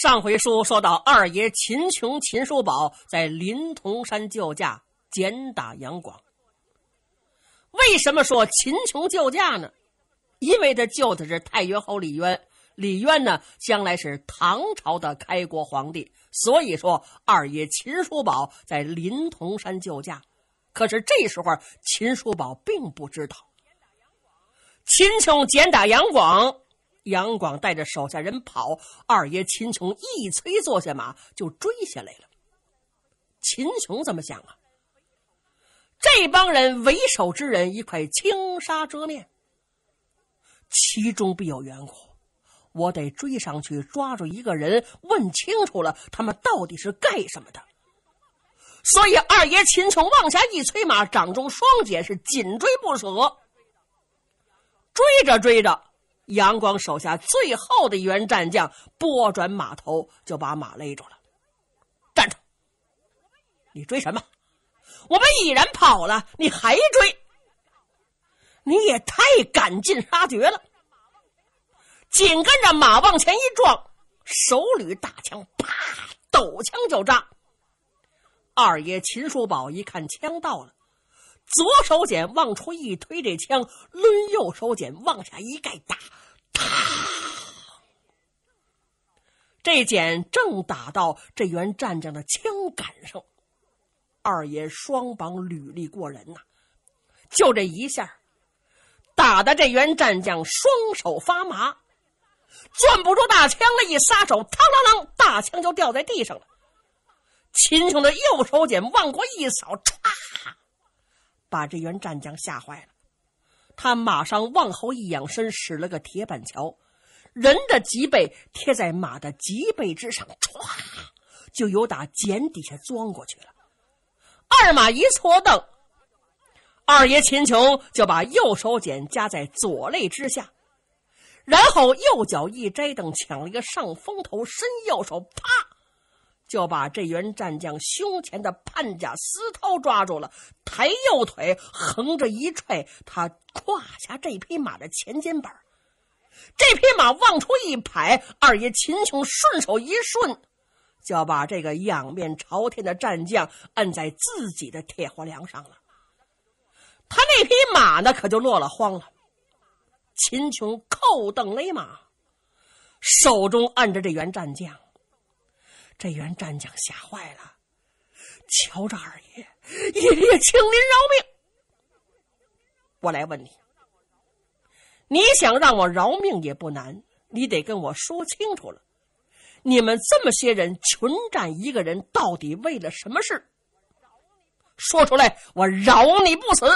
上回书说到，二爷秦琼、秦叔宝在临潼山救驾，简打杨广。为什么说秦琼救驾呢？因为他救的是太原侯李渊，李渊呢将来是唐朝的开国皇帝，所以说二爷秦叔宝在临潼山救驾。可是这时候秦叔宝并不知道，秦琼简打杨广。杨广带着手下人跑，二爷秦琼一催坐下马就追下来了。秦琼怎么想啊？这帮人为首之人一块轻纱遮面，其中必有缘故，我得追上去抓住一个人，问清楚了他们到底是干什么的。所以，二爷秦琼往下一催马，掌中双锏是紧追不舍。追着追着。杨光手下最后的一员战将拨转马头，就把马勒住了。站住！你追什么？我们已然跑了，你还追？你也太赶尽杀绝了！紧跟着马往前一撞，手捋大枪，啪，抖枪就扎。二爷秦叔宝一看枪到了，左手锏往出一推，这枪抡；右手锏往下一盖打。啪！这剑正打到这员战将的枪杆上。二爷双膀履力过人呐，就这一下，打的这员战将双手发麻，攥不住大枪了。一撒手，嘡啷啷，大枪就掉在地上了。秦琼的右手锏往过一扫，歘，把这员战将吓坏了。他马上往后一仰身，使了个铁板桥，人的脊背贴在马的脊背之上，唰，就由打剪底下钻过去了。二马一搓蹬，二爷秦琼就把右手剪夹在左肋之下，然后右脚一摘蹬，抢了一个上风头，伸右手，啪！就把这员战将胸前的判甲丝绦抓住了，抬右腿横着一踹，他胯下这匹马的前肩膀这匹马往出一排，二爷秦琼顺手一顺，就把这个仰面朝天的战将摁在自己的铁活梁上了。他那匹马呢，可就落了荒了。秦琼扣蹬勒马，手中按着这员战将。这员战将吓坏了，瞧着二爷，爷爷，请您饶命。我来问你，你想让我饶命也不难，你得跟我说清楚了。你们这么些人，群战一个人，到底为了什么事？说出来，我饶你不死。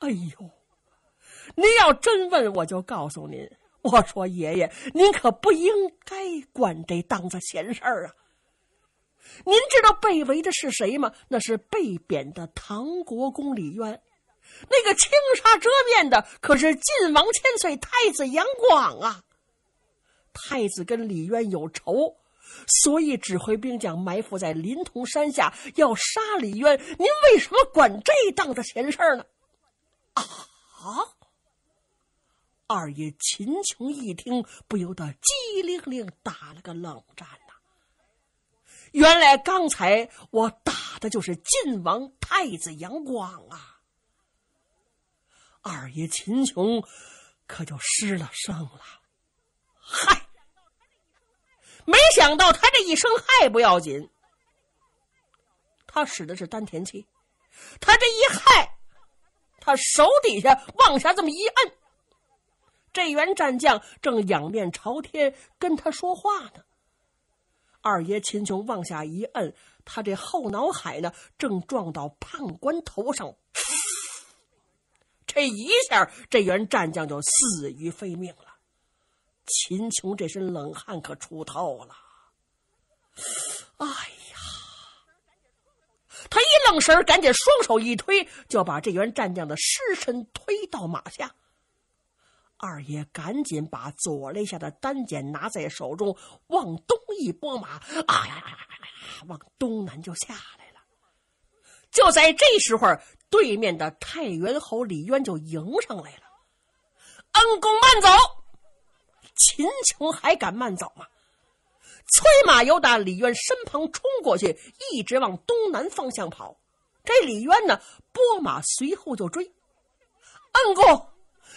哎呦，您要真问，我就告诉您。我说爷爷，您可不应该管这档子闲事儿啊！您知道被围的是谁吗？那是被贬的唐国公李渊，那个青纱遮面的可是晋王千岁太子杨广啊！太子跟李渊有仇，所以指挥兵将埋伏在临潼山下要杀李渊。您为什么管这档子闲事儿呢？啊啊！二爷秦琼一听，不由得机灵灵打了个冷战呐。原来刚才我打的就是晋王太子杨广啊。二爷秦琼可就失了声了。嗨，没想到他这一声害不要紧，他使的是丹田气，他这一害，他手底下往下这么一摁。这员战将正仰面朝天跟他说话呢，二爷秦琼往下一摁，他这后脑海呢正撞到判官头上，这一下这员战将就死于非命了。秦琼这身冷汗可出透了，哎呀！他一愣神，赶紧双手一推，就把这员战将的尸身推到马下。二爷赶紧把左肋下的单剪拿在手中，往东一拨马，啊呀呀呀呀呀，往东南就下来了。就在这时候，对面的太原侯李渊就迎上来了。“恩公慢走。”秦琼还敢慢走吗？催马由打李渊身旁冲过去，一直往东南方向跑。这李渊呢，拨马随后就追。“恩公。”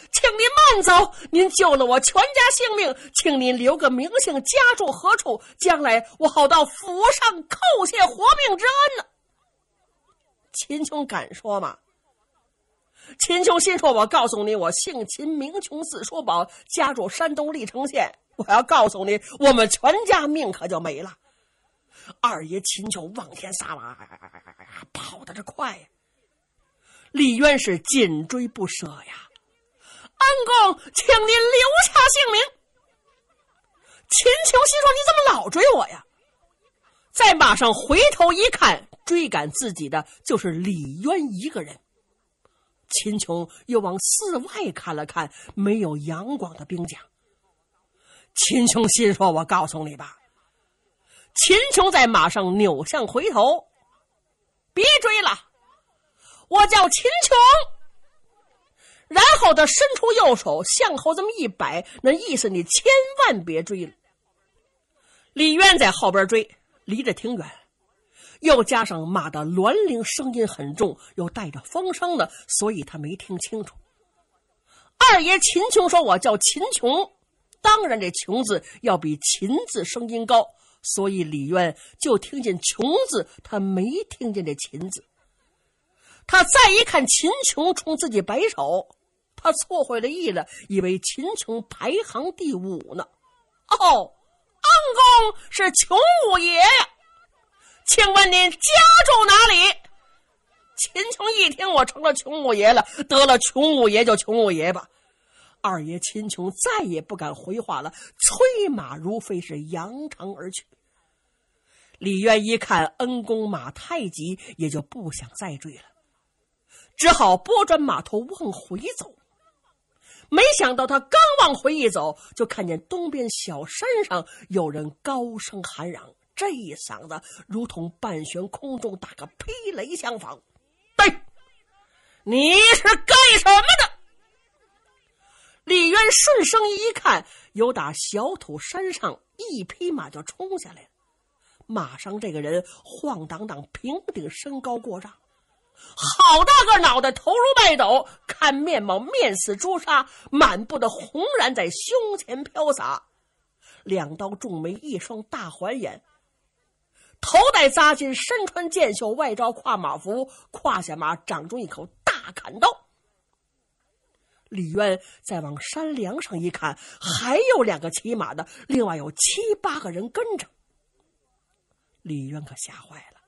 请您慢走，您救了我全家性命，请您留个名姓，家住何处？将来我好到府上叩谢活命之恩呢。秦琼敢说吗？秦琼心说：“我告诉你，我姓秦，名琼，字叔宝，家住山东历城县。我要告诉你，我们全家命可就没了。”二爷秦琼望天撒娃，跑得这快呀！李渊是紧追不舍呀！恩公，请您留下姓名。秦琼心说：“你怎么老追我呀？”在马上回头一看，追赶自己的就是李渊一个人。秦琼又往寺外看了看，没有杨广的兵将。秦琼心说：“我告诉你吧。”秦琼在马上扭向回头：“别追了，我叫秦琼。”然后他伸出右手，向后这么一摆，那意思你千万别追了。李渊在后边追，离着挺远，又加上马的銮铃声音很重，又带着风声的，所以他没听清楚。二爷秦琼说：“我叫秦琼，当然这‘琼’字要比‘秦’字声音高，所以李渊就听见‘琼’字，他没听见这‘秦’字。他再一看，秦琼冲自己摆手。”他错会了意了，以为秦琼排行第五呢。哦，恩公是琼五爷，请问您家住哪里？秦琼一听我成了琼五爷了，得了，琼五爷就琼五爷吧。二爷秦琼再也不敢回话了，催马如飞是扬长而去。李渊一看恩公马太急，也就不想再追了，只好拨转马头往回走。没想到他刚往回一走，就看见东边小山上有人高声喊嚷，这一嗓子如同半悬空中打个霹雷相仿。对，你是干什么的？李渊顺声一看，有打小土山上一匹马就冲下来，马上这个人晃荡荡平顶，身高过丈。好大个脑袋，头如麦斗；看面貌，面似朱砂，满布的红染在胸前飘洒。两道重眉，一双大环眼。头戴扎巾，身穿箭袖外罩跨马服，胯下马，掌中一口大砍刀。李渊再往山梁上一看，还有两个骑马的，另外有七八个人跟着。李渊可吓坏了。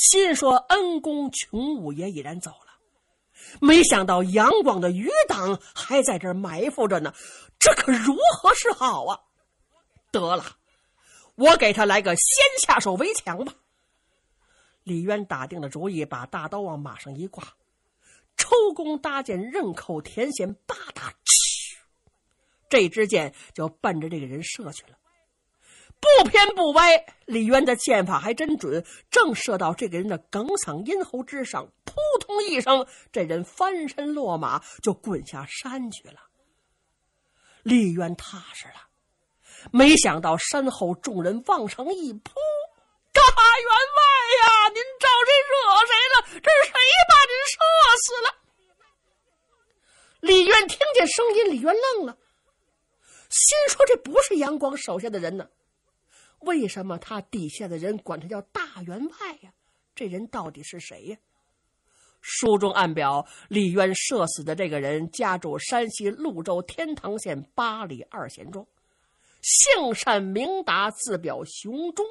心说：“恩公穷五爷已然走了，没想到杨广的余党还在这儿埋伏着呢，这可如何是好啊？”得了，我给他来个先下手为强吧。李渊打定了主意，把大刀往马上一挂，抽弓搭箭，刃口填弦，叭嗒，嗤，这支箭就奔着这个人射去了。不偏不歪，李渊的箭法还真准，正射到这个人的梗嗓咽喉之上，扑通一声，这人翻身落马，就滚下山去了。李渊踏实了，没想到山后众人往上一扑：“大员外呀，您招谁惹谁了？这是谁把您射死了？”李渊听见声音，李渊愣了，心说：“这不是杨广手下的人呢？”为什么他底下的人管他叫大员外呀？这人到底是谁呀？书中暗表李渊射死的这个人，家住山西潞州天堂县八里二贤庄，姓善名达，字表雄忠。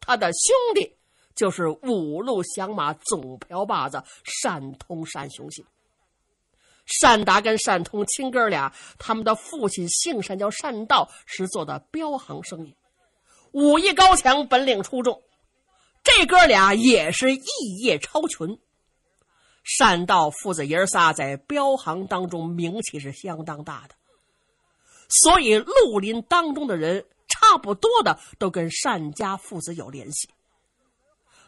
他的兄弟就是五路响马总瓢把子善通善雄信。善达跟善通亲哥俩，他们的父亲姓善，叫善道，是做的镖行生意。武艺高强，本领出众，这哥俩也是异业超群。善道父子爷仨在镖行当中名气是相当大的，所以绿林当中的人差不多的都跟单家父子有联系。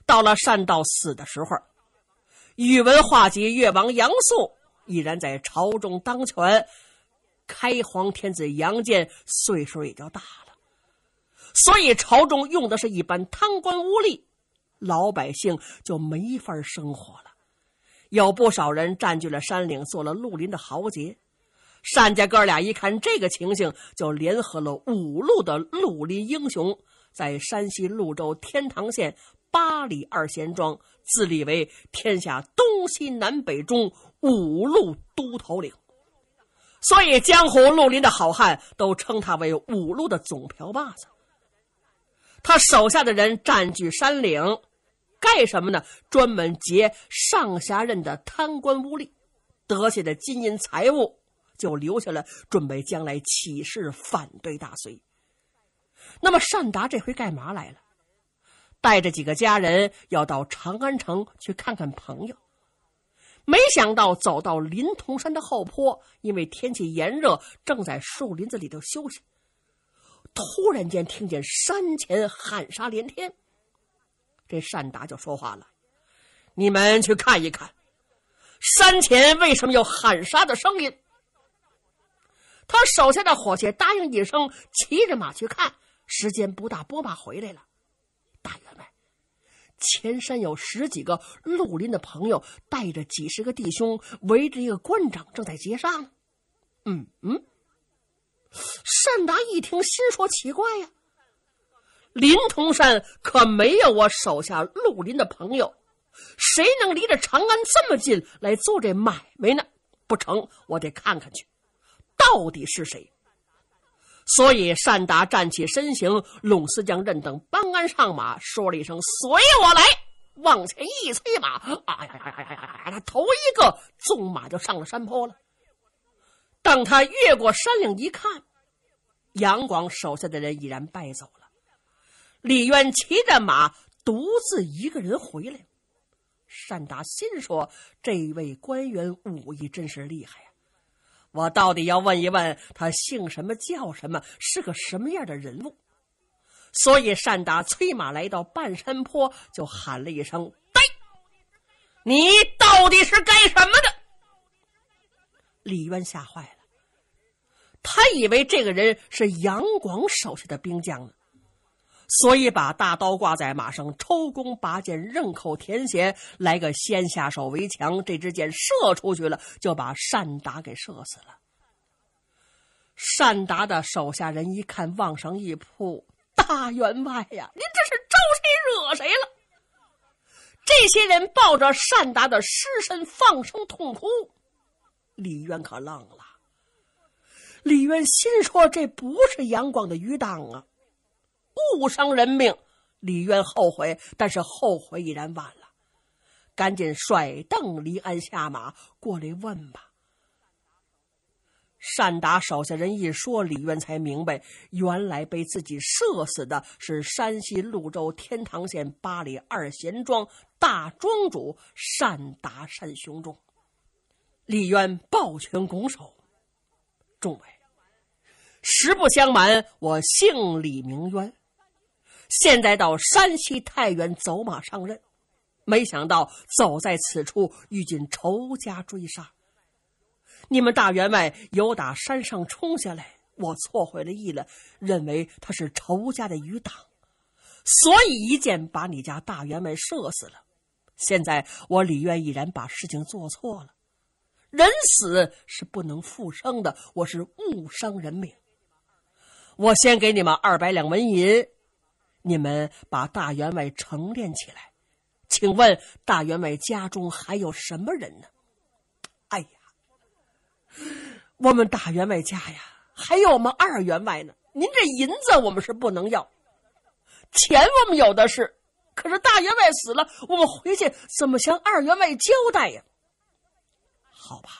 到了善道死的时候，宇文化及、越王杨素已然在朝中当权，开皇天子杨坚岁数也就大了。所以朝中用的是一般贪官污吏，老百姓就没法生活了。有不少人占据了山岭，做了绿林的豪杰。单家哥俩一看这个情形，就联合了五路的绿林英雄，在山西潞州天堂县八里二贤庄自立为天下东西南北中五路都头领。所以江湖绿林的好汉都称他为五路的总瓢把子。他手下的人占据山岭，干什么呢？专门劫上下任的贪官污吏，得下的金银财物就留下来，准备将来起事反对大隋。那么善达这回干嘛来了？带着几个家人要到长安城去看看朋友，没想到走到临潼山的后坡，因为天气炎热，正在树林子里头休息。突然间听见山前喊杀连天，这善达就说话了：“你们去看一看，山前为什么有喊杀的声音？”他手下的伙计答应一声，骑着马去看。时间不大，拨马回来了。大员们，前山有十几个绿林的朋友，带着几十个弟兄，围着一个官长，正在劫杀呢。嗯嗯。善达一听，心说：“奇怪呀，林崇山可没有我手下绿林的朋友，谁能离着长安这么近来做这买卖呢？不成，我得看看去，到底是谁。”所以善达站起身形，鲁四将任等搬鞍上马，说了一声：“随我来！”往前一催马，哎呀呀呀呀呀！他头一个纵马就上了山坡了。当他越过山岭一看，杨广手下的人已然败走了，李渊骑着马独自一个人回来单善达心说：“这位官员武艺真是厉害呀，我到底要问一问他姓什么叫什么，是个什么样的人物。”所以善达催马来到半山坡，就喊了一声：“呆！你到底是干什么的？”李渊吓坏了。还以为这个人是杨广手下的兵将呢，所以把大刀挂在马上，抽弓拔剑，刃口填弦，来个先下手为强。这支箭射出去了，就把单达给射死了。单达的手下人一看，往上一扑：“大员外呀，您这是招谁惹谁了？”这些人抱着善达的尸身放声痛哭。李渊可愣了。李渊心说：“这不是杨广的余党啊，误伤人命。”李渊后悔，但是后悔已然晚了，赶紧甩凳离鞍下马过来问吧。善达手下人一说，李渊才明白，原来被自己射死的是山西潞州天堂县八里二贤庄大庄主善达善雄忠。李渊抱拳拱手。众位，实不相瞒，我姓李名渊，现在到山西太原走马上任，没想到走在此处遇见仇家追杀。你们大员外由打山上冲下来，我错会了意了，认为他是仇家的余党，所以一箭把你家大员外射死了。现在我李渊已然把事情做错了。人死是不能复生的，我是误伤人命。我先给你们二百两纹银，你们把大员外成殓起来。请问大员外家中还有什么人呢？哎呀，我们大员外家呀，还有我们二员外呢。您这银子我们是不能要，钱我们有的是。可是大员外死了，我们回去怎么向二员外交代呀？好吧，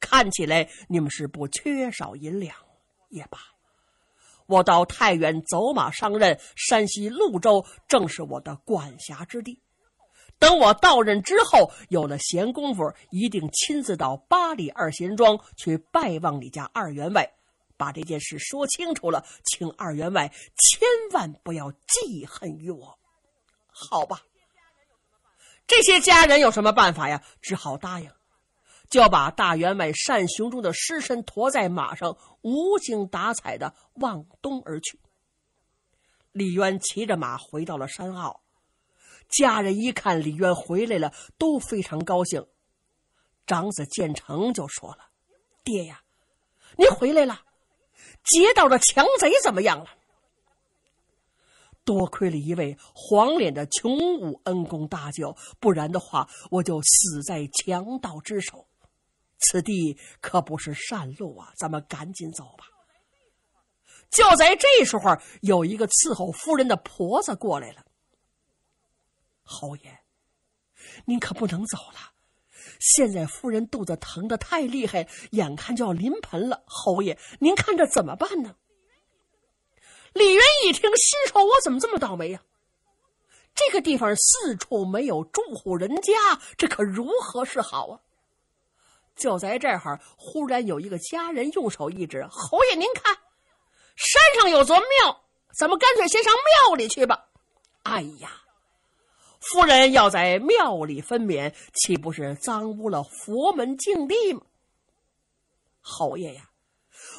看起来你们是不缺少银两，也罢。我到太原走马上任，山西潞州正是我的管辖之地。等我到任之后，有了闲工夫，一定亲自到八里二贤庄去拜望你家二员外，把这件事说清楚了。请二员外千万不要记恨于我。好吧，这些家人有什么办法呀？只好答应就把大员外单雄忠的尸身驮在马上，无精打采的往东而去。李渊骑着马回到了山坳，家人一看李渊回来了，都非常高兴。长子建成就说了：“爹呀，您回来了！劫道的强贼怎么样了？”多亏了一位黄脸的穷武恩公搭救，不然的话，我就死在强盗之手。此地可不是善路啊！咱们赶紧走吧。就在这时候，有一个伺候夫人的婆子过来了。侯爷，您可不能走了。现在夫人肚子疼的太厉害，眼看就要临盆了。侯爷，您看这怎么办呢？李渊一听，心说：“我怎么这么倒霉呀？这个地方四处没有住户人家，这可如何是好啊？”就在这儿忽然有一个家人用手一指：“侯爷，您看，山上有座庙，咱们干脆先上庙里去吧。”哎呀，夫人要在庙里分娩，岂不是脏污了佛门净地吗？侯爷呀，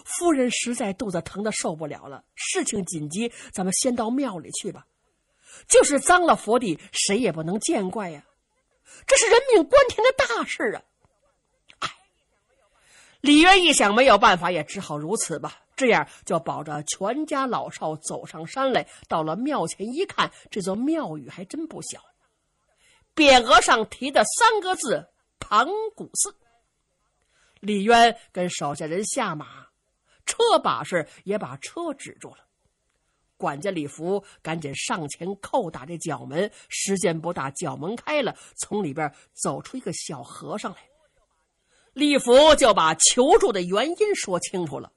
夫人实在肚子疼的受不了了，事情紧急，咱们先到庙里去吧。就是脏了佛地，谁也不能见怪呀。这是人命关天的大事啊！李渊一想，没有办法，也只好如此吧。这样就保着全家老少走上山来。到了庙前一看，这座庙宇还真不小。匾额上提的三个字“盘古寺”。李渊跟手下人下马，车把式也把车止住了。管家李福赶紧上前叩打这角门，时间不大，角门开了，从里边走出一个小和尚来。李福就把求助的原因说清楚了。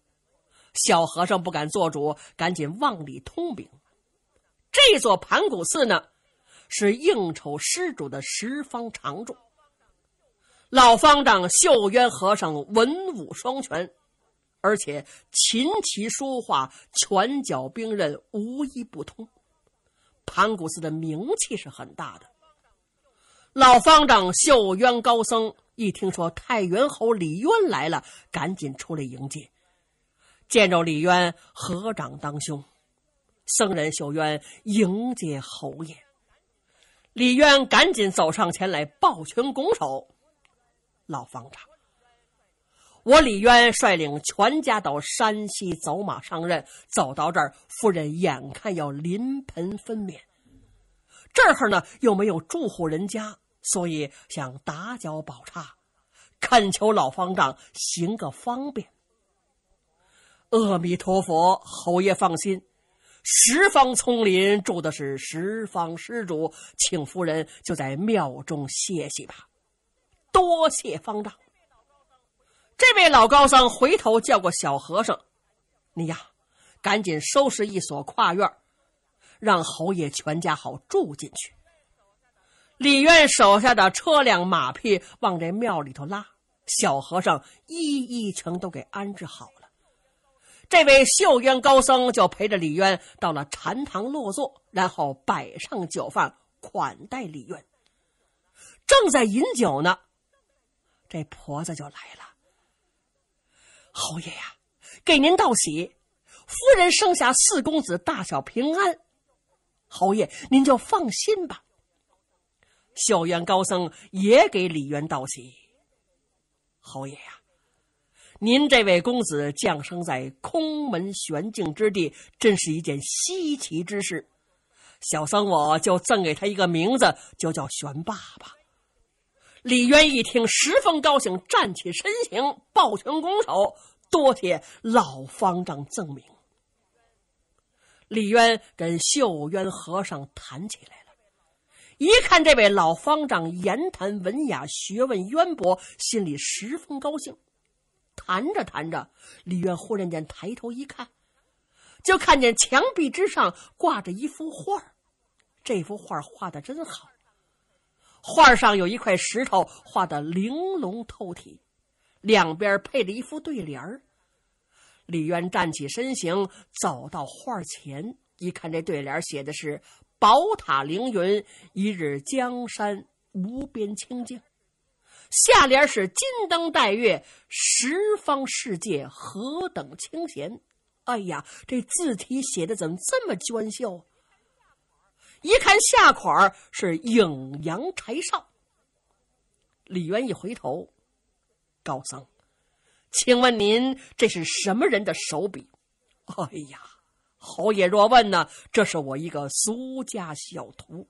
小和尚不敢做主，赶紧往里通禀。这座盘古寺呢，是应酬施主的十方常住。老方丈秀渊和尚文武双全，而且琴棋书画、拳脚兵刃无一不通。盘古寺的名气是很大的。老方丈秀渊高僧。一听说太原侯李渊来了，赶紧出来迎接。见着李渊，合掌当胸，僧人秀渊迎接侯爷。李渊赶紧走上前来，抱拳拱手：“老方丈，我李渊率领全家到山西走马上任，走到这儿，夫人眼看要临盆分娩，这儿呢又没有住户人家。”所以想打搅宝刹，恳求老方丈行个方便。阿弥陀佛，侯爷放心，十方丛林住的是十方施主，请夫人就在庙中歇息吧。多谢方丈。这位老高僧回头叫过小和尚，你呀，赶紧收拾一所跨院，让侯爷全家好住进去。李渊手下的车辆马匹往这庙里头拉，小和尚一一全都给安置好了。这位秀渊高僧就陪着李渊到了禅堂落座，然后摆上酒饭款待李渊。正在饮酒呢，这婆子就来了：“侯爷呀，给您道喜，夫人生下四公子，大小平安。侯爷，您就放心吧。”秀渊高僧也给李渊道喜：“侯爷呀，您这位公子降生在空门玄境之地，真是一件稀奇之事。小僧我就赠给他一个名字，就叫玄霸吧。”李渊一听十分高兴，站起身形，抱拳拱手：“多谢老方丈赠名。”李渊跟秀渊和尚谈起来了。一看这位老方丈言谈文雅，学问渊博，心里十分高兴。谈着谈着，李渊忽然间抬头一看，就看见墙壁之上挂着一幅画这幅画画的真好，画上有一块石头，画的玲珑透体，两边配着一副对联儿。李渊站起身形，走到画前，一看这对联写的是。宝塔凌云，一日江山无边清净。下联是金灯戴月，十方世界何等清闲？哎呀，这字体写的怎么这么娟秀？一看下款是影阳柴少。李渊一回头，高僧，请问您这是什么人的手笔？哎呀！侯爷若问呢？这是我一个俗家小徒，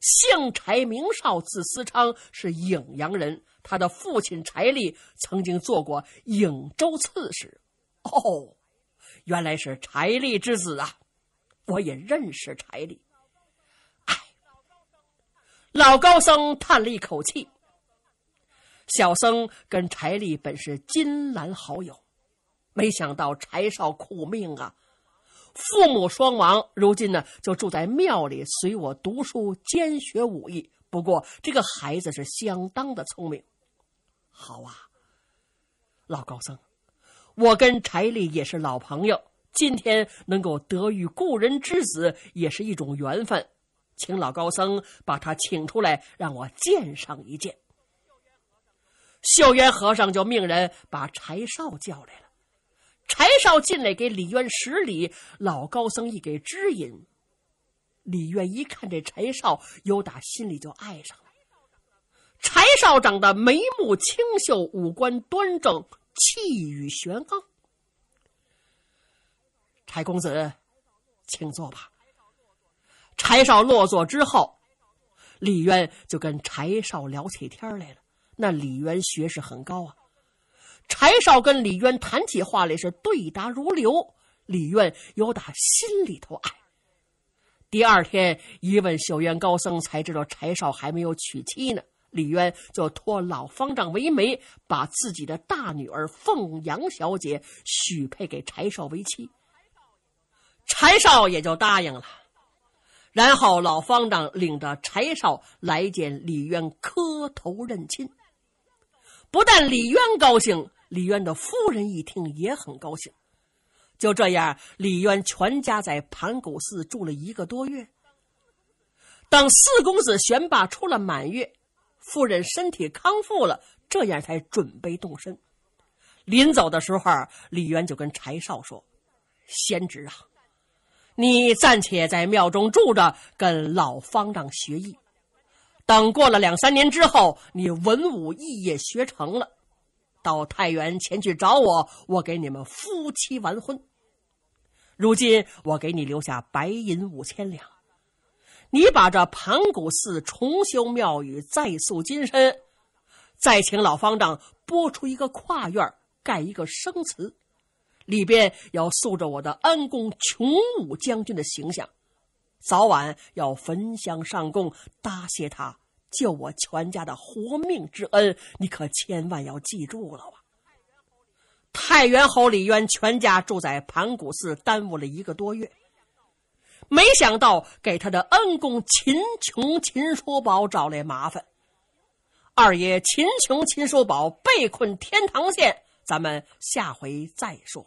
姓柴名少，字思昌，是颍阳人。他的父亲柴立曾经做过颍州刺史。哦，原来是柴立之子啊！我也认识柴立。哎，老高僧叹了一口气。小僧跟柴立本是金兰好友，没想到柴少苦命啊！父母双亡，如今呢就住在庙里，随我读书兼学武艺。不过这个孩子是相当的聪明。好啊，老高僧，我跟柴丽也是老朋友，今天能够得遇故人之子，也是一种缘分，请老高僧把他请出来，让我见上一见。秀渊和尚就命人把柴少叫来了。柴少进来给李渊施礼，老高僧一给指引，李渊一看这柴少，有打心里就爱上了。柴少长得眉目清秀，五官端正，气宇轩昂。柴公子，请坐吧。柴少落座之后，李渊就跟柴少聊起天来了。那李渊学识很高啊。柴少跟李渊谈起话来是对答如流，李渊有打心里头爱。第二天一问小院高僧，才知道柴少还没有娶妻呢。李渊就托老方丈为媒，把自己的大女儿凤阳小姐许配给柴少为妻，柴少也就答应了。然后老方丈领着柴少来见李渊磕头认亲，不但李渊高兴。李渊的夫人一听也很高兴。就这样，李渊全家在盘古寺住了一个多月。等四公子玄霸出了满月，夫人身体康复了，这样才准备动身。临走的时候，李渊就跟柴少说：“贤侄啊，你暂且在庙中住着，跟老方丈学艺。等过了两三年之后，你文武艺业学成了。”到太原前去找我，我给你们夫妻完婚。如今我给你留下白银五千两，你把这盘古寺重修庙宇，再塑金身，再请老方丈拨出一个跨院儿，盖一个生祠，里边要塑着我的恩公琼武将军的形象，早晚要焚香上供，答谢他。救我全家的活命之恩，你可千万要记住了吧！太原侯李渊全家住在盘古寺，耽误了一个多月，没想到给他的恩公秦琼、秦叔宝找来麻烦。二爷秦琼、秦叔宝被困天堂县，咱们下回再说。